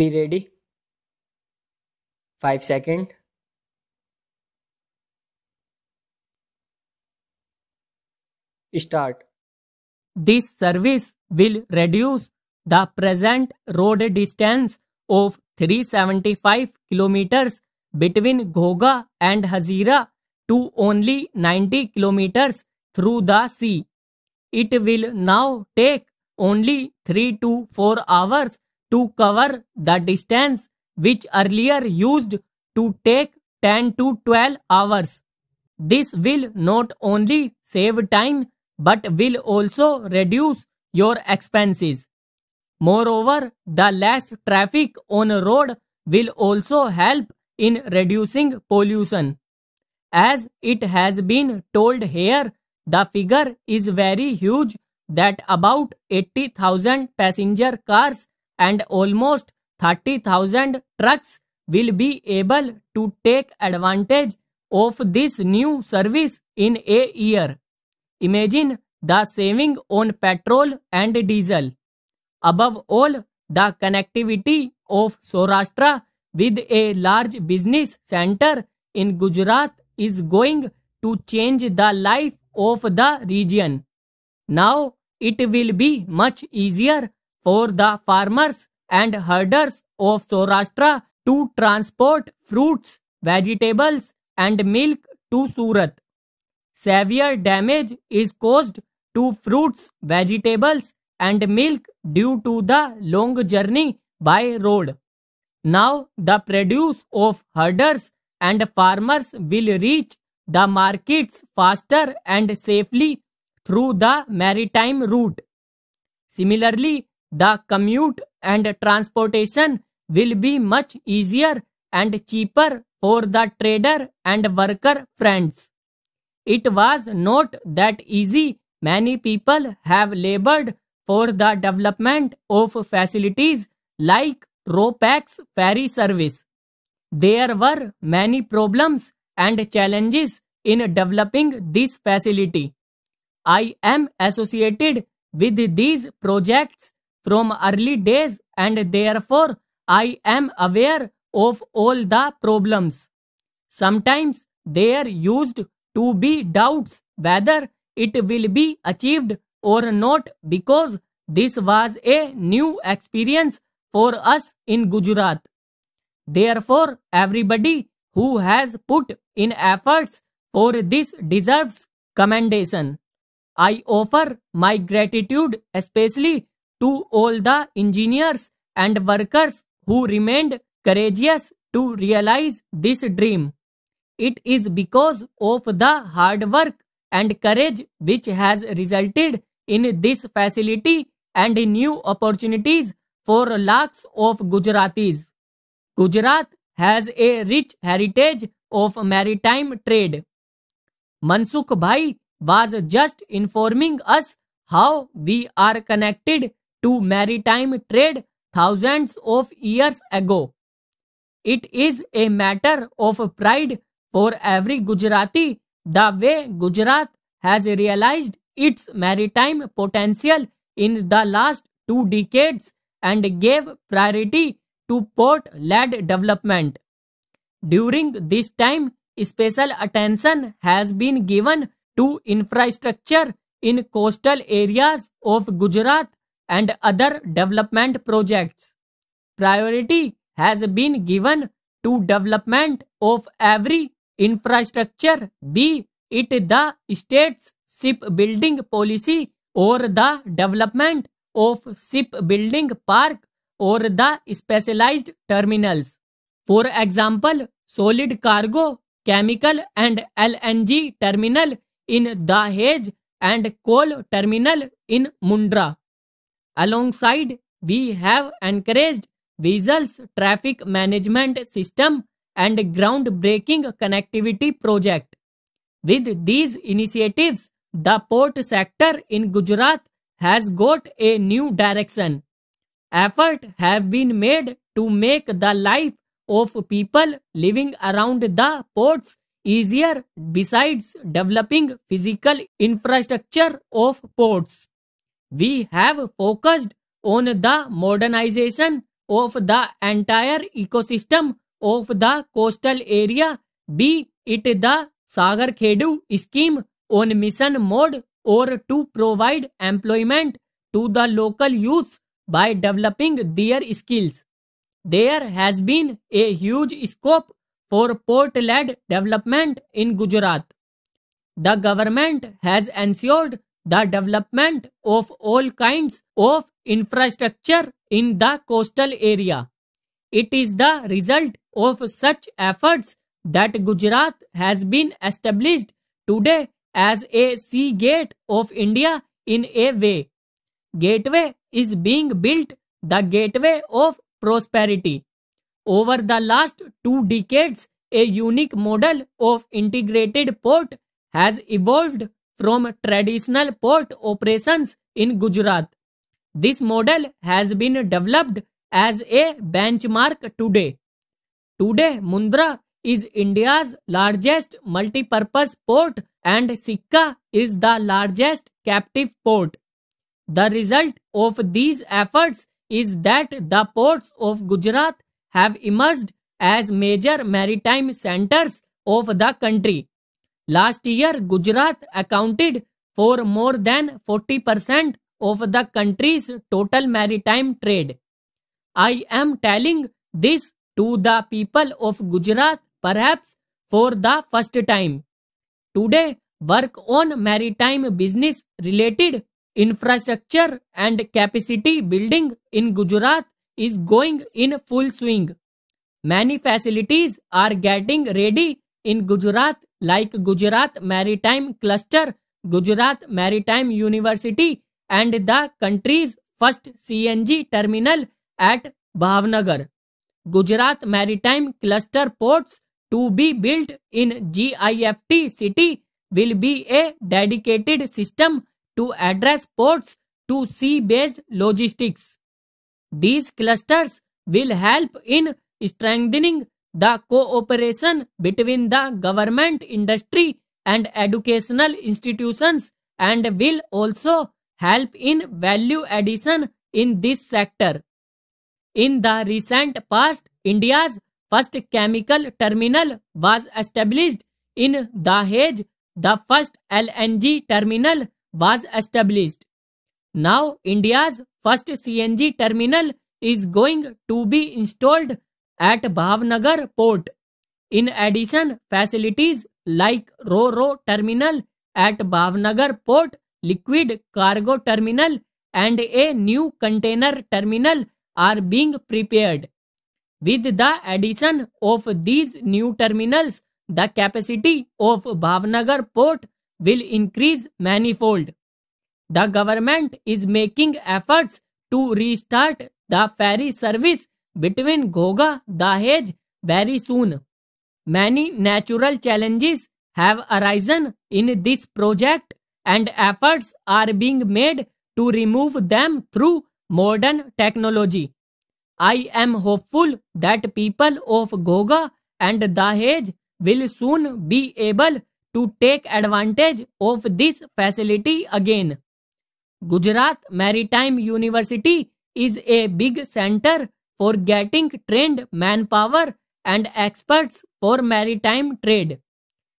be ready 5 second start this service will reduce the present road distance of 375 kilometers between Ghoga and Hazira to only 90 kilometers through the sea. It will now take only 3 to 4 hours to cover the distance which earlier used to take 10 to 12 hours. This will not only save time but will also reduce your expenses. Moreover, the less traffic on road will also help in reducing pollution. As it has been told here, the figure is very huge that about 80,000 passenger cars and almost 30,000 trucks will be able to take advantage of this new service in a year. Imagine the saving on petrol and diesel. Above all, the connectivity of Saurashtra with a large business center in Gujarat is going to change the life of the region. Now it will be much easier for the farmers and herders of Saurashtra to transport fruits, vegetables and milk to Surat. Severe damage is caused to fruits, vegetables and milk due to the long journey by road. Now the produce of herders and farmers will reach the markets faster and safely through the maritime route. Similarly, the commute and transportation will be much easier and cheaper for the trader and worker friends. It was not that easy. Many people have labored for the development of facilities like RoPax ferry service. There were many problems and challenges in developing this facility. I am associated with these projects from early days and therefore I am aware of all the problems. Sometimes there used to be doubts whether it will be achieved or not because this was a new experience for us in Gujarat. Therefore, everybody who has put in efforts for this deserves commendation. I offer my gratitude especially to all the engineers and workers who remained courageous to realize this dream. It is because of the hard work and courage which has resulted in this facility and new opportunities for lakhs of Gujaratis. Gujarat has a rich heritage of maritime trade. Mansukh Bhai was just informing us how we are connected to maritime trade thousands of years ago. It is a matter of pride for every Gujarati the way Gujarat has realized its maritime potential in the last two decades and gave priority to port led development. During this time, special attention has been given to infrastructure in coastal areas of Gujarat and other development projects. Priority has been given to development of every infrastructure, be it the state's shipbuilding policy or the development of shipbuilding park or the specialized terminals. For example, solid cargo, chemical and LNG terminal in Dahej and coal terminal in Mundra. Alongside, we have encouraged vessels traffic management system and groundbreaking connectivity project. With these initiatives, the port sector in Gujarat has got a new direction. Effort have been made to make the life of people living around the ports easier besides developing physical infrastructure of ports. We have focused on the modernization of the entire ecosystem of the coastal area, be it the Sagar Khedu scheme on mission mode or to provide employment to the local youths by developing their skills. There has been a huge scope for port-led development in Gujarat. The government has ensured the development of all kinds of infrastructure in the coastal area. It is the result of such efforts that Gujarat has been established today as a sea gate of India in a way. Gateway is being built the gateway of prosperity. Over the last two decades, a unique model of integrated port has evolved from traditional port operations in Gujarat. This model has been developed as a benchmark today. Today, Mundra is India's largest multipurpose port and Sikka is the largest captive port. The result of these efforts is that the ports of Gujarat have emerged as major maritime centers of the country. Last year Gujarat accounted for more than forty percent of the country's total maritime trade I am telling this to the people of Gujarat पर for the first time today work on maritime business related infrastructure and capacity building in Gujarat is going in full swing many facilities are getting ready in Gujarat like Gujarat maritime cluster Gujarat maritime university and the country's first C N G terminal at Bhavnagar Gujarat maritime cluster ports to be built in G I F T city will be a dedicated system to address ports to sea based logistics these clusters will help in strengthening the cooperation between the government, industry and educational institutions and will also help in value addition in this sector. In the recent past, India's first chemical terminal was established in Dahej. The first LNG terminal was established. Now, India's first CNG terminal is going to be installed at Bhavnagar port. In addition, facilities like Ro-Ro terminal at Bhavnagar port, liquid cargo terminal and a new container terminal are being prepared. With the addition of these new terminals, the capacity of Bhavnagar port will increase manifold. The government is making efforts to restart the ferry service between Ghogha Dahej very soon many natural challenges have arisen in this project and efforts are being made to remove them through modern technology I am hopeful that people of Ghogha and Dahej will soon be able to take advantage of this facility again Gujarat maritime university is a big centre for getting trained manpower and experts for maritime trade.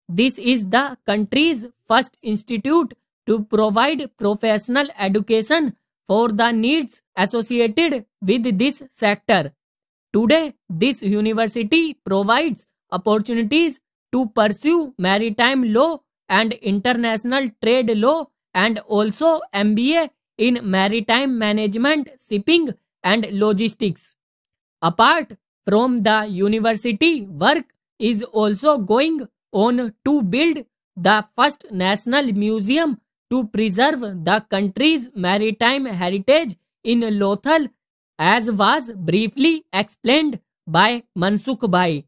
This is the country's first institute to provide professional education for the needs associated with this sector. Today, this university provides opportunities to pursue maritime law and international trade law and also MBA in maritime management, shipping, and logistics apart from the university work is also going on to build the first national museum to preserve the country's maritime heritage in Lothal as was briefly explained by Mansukh Bhai.